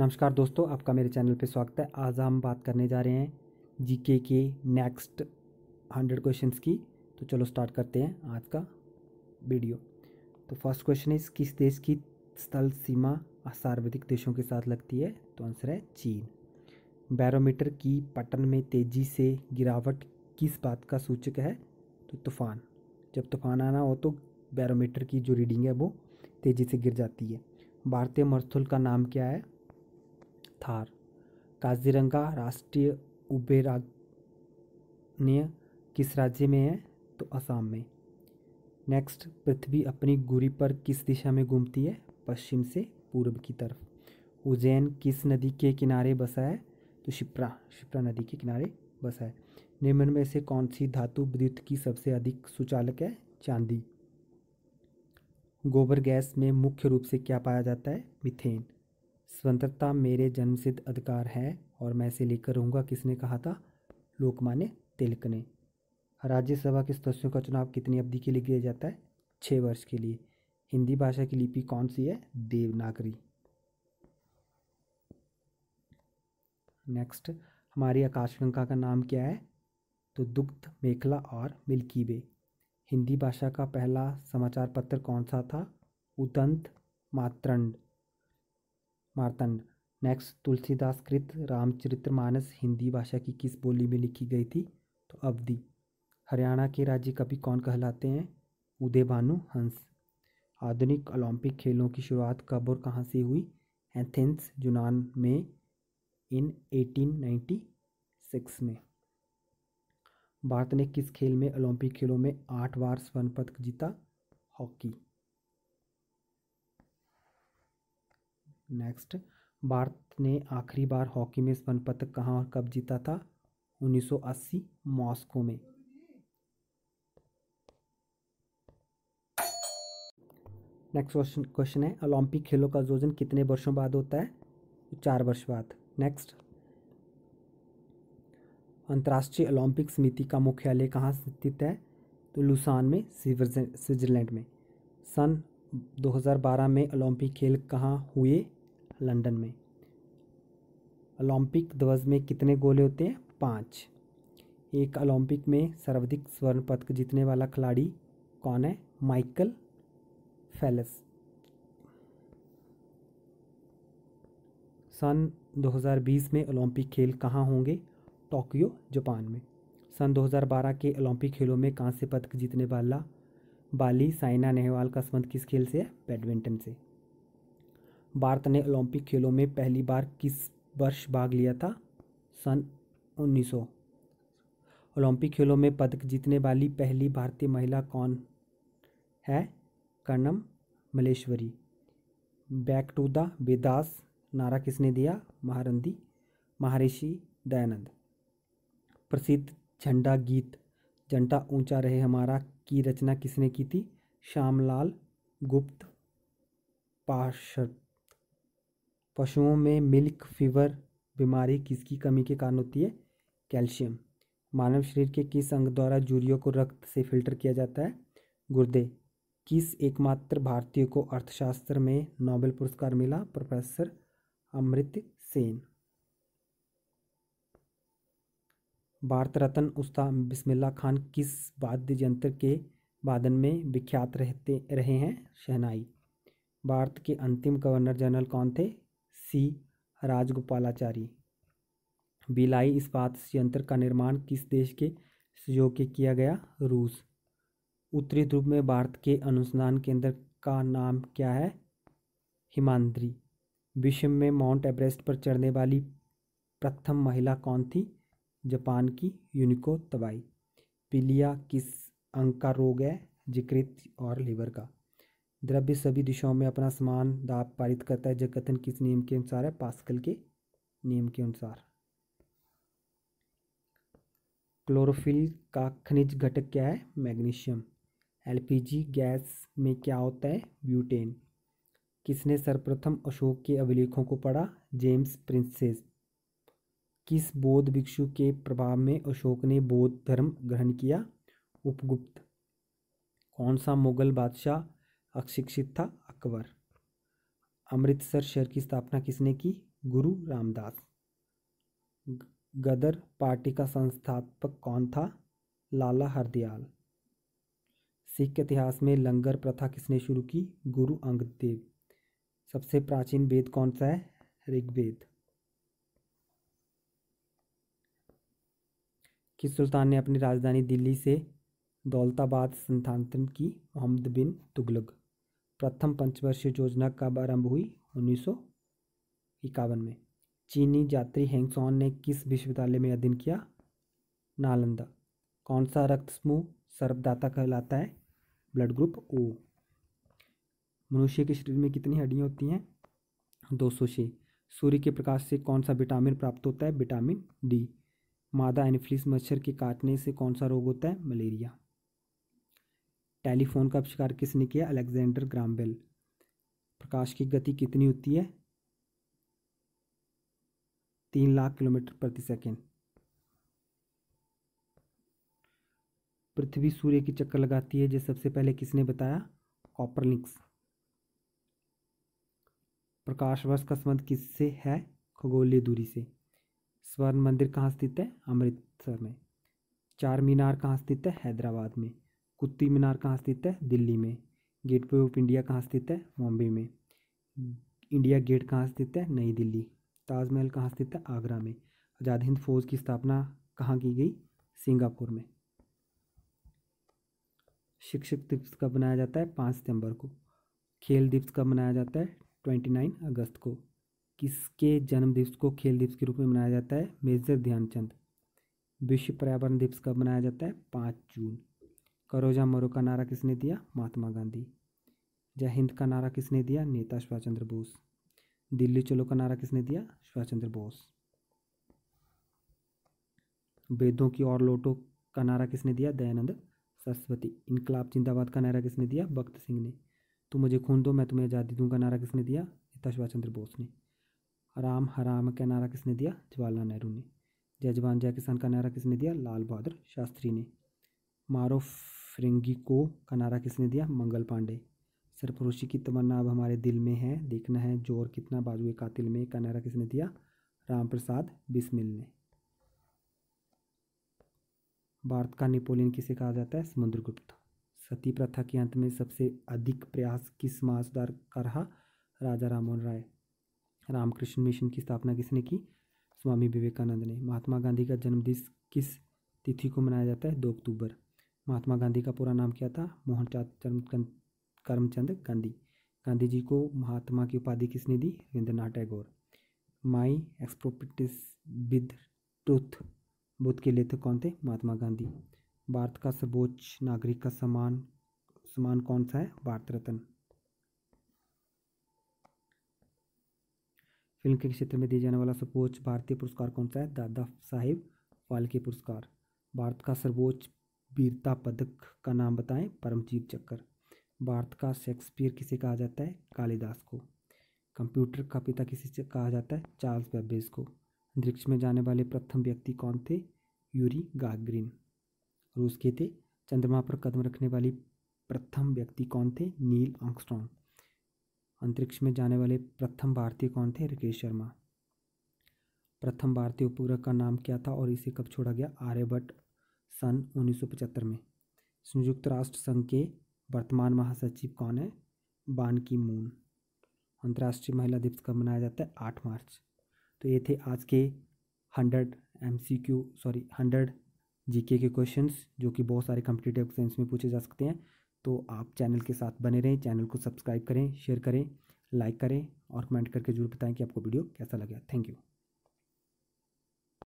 नमस्कार दोस्तों आपका मेरे चैनल पे स्वागत है आज हम बात करने जा रहे हैं जीके के नेक्स्ट हंड्रेड क्वेश्चंस की तो चलो स्टार्ट करते हैं आज का वीडियो तो फर्स्ट क्वेश्चन इस किस देश की स्थल सीमा सार्वधिक देशों के साथ लगती है तो आंसर है चीन बैरोमीटर की पटन में तेज़ी से गिरावट किस बात का सूचक है तो तूफ़ान जब तूफ़ान आना हो तो बैरोमीटर की जो रीडिंग है वो तेज़ी से गिर जाती है भारतीय मर्थुल का नाम क्या है थार काजीरंगा राष्ट्रीय उभेरान्य किस राज्य में है तो असम में नेक्स्ट पृथ्वी अपनी गुरी पर किस दिशा में घूमती है पश्चिम से पूर्व की तरफ उज्जैन किस नदी के किनारे बसा है तो शिप्रा शिप्रा नदी के किनारे बसा है निम्न में से कौन सी धातु विद्युत की सबसे अधिक सुचालक है चांदी गोबर गैस में मुख्य रूप से क्या पाया जाता है मिथेन स्वतंत्रता मेरे जन्मसिद्ध अधिकार है और मैं इसे लेकर रहूँगा किसने कहा था लोकमान्य तिलक ने राज्यसभा के सदस्यों का चुनाव कितनी अवधि के लिए किया जाता है छः वर्ष के लिए हिंदी भाषा की लिपि कौन सी है देवनागरी नेक्स्ट हमारी आकाशगंगा का नाम क्या है तो दुग्ध मेखला और मिल्की वे हिंदी भाषा का पहला समाचार पत्र कौन सा था उदंत मातरंड मारतंड नेक्स्ट तुलसीदास कृत मानस हिंदी भाषा की किस बोली में लिखी गई थी तो अवधि हरियाणा के राज्य कवि कौन कहलाते हैं उदय भानु हंस आधुनिक ओलंपिक खेलों की शुरुआत कब और कहाँ से हुई एथेंस यूनान में इन 1896 में भारत ने किस खेल में ओलंपिक खेलों में आठ बार स्वर्ण पदक जीता हॉकी नेक्स्ट भारत ने आखिरी बार हॉकी में स्वर्ण पदक कहाँ और कब जीता था 1980 मॉस्को में नेक्स्ट क्वेश्चन क्वेश्चन है ओलंपिक खेलों का आयोजन कितने वर्षों बाद होता है चार वर्ष बाद नेक्स्ट अंतर्राष्ट्रीय ओलंपिक समिति का मुख्यालय कहाँ स्थित है तो लुसान में स्विट्जरलैंड में सन 2012 में ओलंपिक खेल कहाँ हुए लंदन में ओलंपिक ध्वज में कितने गोले होते हैं पाँच एक ओलंपिक में सर्वाधिक स्वर्ण पदक जीतने वाला खिलाड़ी कौन है माइकल फेलस सन 2020 में ओलंपिक खेल कहाँ होंगे टोक्यो जापान में सन 2012 के ओलंपिक खेलों में कांस्य पदक जीतने वाला बाली साइना नेहवाल का संबंध किस खेल से है बैडमिंटन से भारत ने ओलंपिक खेलों में पहली बार किस वर्ष भाग लिया था सन 1900 ओलंपिक खेलों में पदक जीतने वाली पहली भारतीय महिला कौन है Karnam Malleswari back to the Vedas नारा किसने दिया महारंदी महर्षि दयानंद प्रसिद्ध झंडा गीत झंडा ऊंचा रहे हमारा की रचना किसने की थी श्यामलाल गुप्त पार्षद पशुओं में मिल्क फीवर बीमारी किसकी कमी के कारण होती है कैल्शियम मानव शरीर के किस अंग द्वारा जूरियों को रक्त से फिल्टर किया जाता है गुर्दे किस एकमात्र भारतीय को अर्थशास्त्र में नोबेल पुरस्कार मिला प्रोफेसर अमृत सेन भारत रत्न उस्ता बिस्मिल्ला खान किस वाद्य यंत्र के वादन में विख्यात रहते रहे हैं शहनाई भारत के अंतिम गवर्नर जनरल कौन थे सी राजगोपालाचारी बिलाई इस्पात संयंत्र का निर्माण किस देश के सहयोग के किया गया रूस उत्तरी ध्रुव में भारत के अनुसंधान केंद्र का नाम क्या है हिमांद्री विश्व में माउंट एवरेस्ट पर चढ़ने वाली प्रथम महिला कौन थी जापान की यूनिको तबाई पीलिया किस अंग का रोग है जिकृत और लीवर का द्रव्य सभी दिशाओं में अपना समान दाब पारित करता है जब कथन किस नियम के अनुसार है पास्कल के नियम के अनुसार क्लोरोफिल का खनिज घटक क्या है मैग्नीशियम एलपीजी गैस में क्या होता है ब्यूटेन किसने सर्वप्रथम अशोक के अभिलेखों को पढ़ा जेम्स प्रिंसेस किस बौद्ध भिक्षु के प्रभाव में अशोक ने बौद्ध धर्म ग्रहण किया उपगुप्त कौन सा मुगल बादशाह अशिक्षित था अकबर अमृतसर शहर की स्थापना किसने की गुरु रामदास गदर पार्टी का संस्थापक कौन था लाला हरदयाल सिख इतिहास में लंगर प्रथा किसने शुरू की गुरु अंगद देव सबसे प्राचीन वेद कौन सा है ऋग्वेद किस सुल्तान ने अपनी राजधानी दिल्ली से दौलताबाद स्थानांतरण की मोहम्मद बिन तुगलक प्रथम पंचवर्षीय योजना कब आरंभ हुई उन्नीस इक्यावन में चीनी यात्री हेंगसॉन ने किस विश्वविद्यालय में अध्ययन किया नालंदा कौन सा रक्त समूह सर्वदाता कहलाता है ब्लड ग्रुप ओ मनुष्य के शरीर में कितनी हड्डियाँ होती हैं दो सौ छः सूर्य के प्रकाश से कौन सा विटामिन प्राप्त होता है विटामिन डी मादा एनिफ्लिस मच्छर के काटने से कौन सा रोग होता है मलेरिया टेलीफोन का आविष्कार किसने किया अलेक्जेंडर ग्रामबेल प्रकाश की गति कितनी होती है तीन लाख किलोमीटर प्रति सेकेंड पृथ्वी सूर्य की चक्कर लगाती है जो सबसे पहले किसने बताया कॉपरनिक्स प्रकाश वर्ष का संबंध किससे है खगोलीय दूरी से स्वर्ण मंदिर कहाँ स्थित है अमृतसर में चार मीनार कहाँ स्थित है हैदराबाद में कुतुब मीनार कहाँ स्थित है दिल्ली में गेट वे ऑफ इंडिया कहाँ स्थित है बॉम्बे में इंडिया गेट कहाँ स्थित है नई दिल्ली ताजमहल कहाँ स्थित है आगरा में आज़ाद हिंद फौज की स्थापना कहाँ की गई सिंगापुर में शिक्षक दिवस कब मनाया जाता है पाँच सितंबर को खेल दिवस कब मनाया जाता है ट्वेंटी नाइन अगस्त को किसके जन्म दिवस को खेल दिवस के रूप में मनाया जाता है मेजर ध्यानचंद विश्व पर्यावरण दिवस कब मनाया जाता है पाँच जून करो या मरो का नारा किसने दिया महात्मा गांधी जय हिंद का नारा किसने दिया नेता सुभाष चंद्र बोस दिल्ली चलो का नारा किसने दिया सुभाष चंद्र बोस वेदों की और लोटो का नारा किसने दिया दयानंद सरस्वती इनकलाब जिंदाबाद का नारा किसने दिया भक्त सिंह ने तू मुझे खून दो मैं तुम्हें आज़ादी दूँ का नारा किसने दिया नेता सुभाष चंद्र बोस ने राम हराम का नारा किसने दिया जवाहरलाल नेहरू ने जय जवान जय किसान का नारा किसने दिया लाल बहादुर शास्त्री ने मारो फिरंगी को कनारा किसने दिया मंगल पांडे सरफरोशी की तमन्ना अब हमारे दिल में है देखना है जोर कितना बाजुए कातिल में कनारा किसने दिया राम प्रसाद बिस्मिल ने भारत का नेपोलियन किसे कहा जाता है समुद्रगुप्त सती प्रथा के अंत में सबसे अधिक प्रयास किस महासुधार का रहा राजा राममोहन राय रामकृष्ण मिशन की स्थापना किसने की स्वामी विवेकानंद ने महात्मा गांधी का जन्मदिन किस तिथि को मनाया जाता है दो अक्टूबर महात्मा गांधी का पूरा नाम क्या था मोहन करमचंद गांधी गांधी जी को महात्मा की उपाधि किसने दी Rabindranath Tagore my experiments with truth Buddha के लेखक कौन थे महात्मा गांधी भारत का सर्वोच्च नागरिक का सम्मान सम्मान कौन सा है भारत रत्न फिल्म के क्षेत्र में दिए जाने वाला सर्वोच्च भारतीय पुरस्कार कौन सा है दादा साहेब फाल्के पुरस्कार भारत का सर्वोच्च वीरता पदक का नाम बताएं परमजीत चक्कर भारत का शेक्सपियर किसे कहा जाता है कालिदास को कंप्यूटर का पिता किसे कहा जाता है चार्ल्स बेबेज को अंतरिक्ष में जाने वाले प्रथम व्यक्ति कौन थे यूरी गागरिन रूस के थे चंद्रमा पर कदम रखने वाली प्रथम व्यक्ति कौन थे नील आंगस्ट्रॉन्ग अंतरिक्ष में जाने वाले प्रथम भारतीय कौन थे राकेश शर्मा प्रथम भारतीय उपग्रह का नाम क्या था और इसे कब छोड़ा गया आर्यभट्ट सन 1975 में संयुक्त राष्ट्र संघ के वर्तमान महासचिव कौन है बान की मून अंतर्राष्ट्रीय महिला दिवस कब मनाया जाता है आठ मार्च तो ये थे आज के hundred M C Q sorry hundred G K question जो कि बहुत सारे कम्पिटेटिव एग्जाम्स में पूछे जा सकते हैं तो आप चैनल के साथ बने रहें चैनल को सब्सक्राइब करें शेयर करें लाइक करें और कमेंट करके जरूर बताएं कि आपको वीडियो कैसा लगा थैंक यू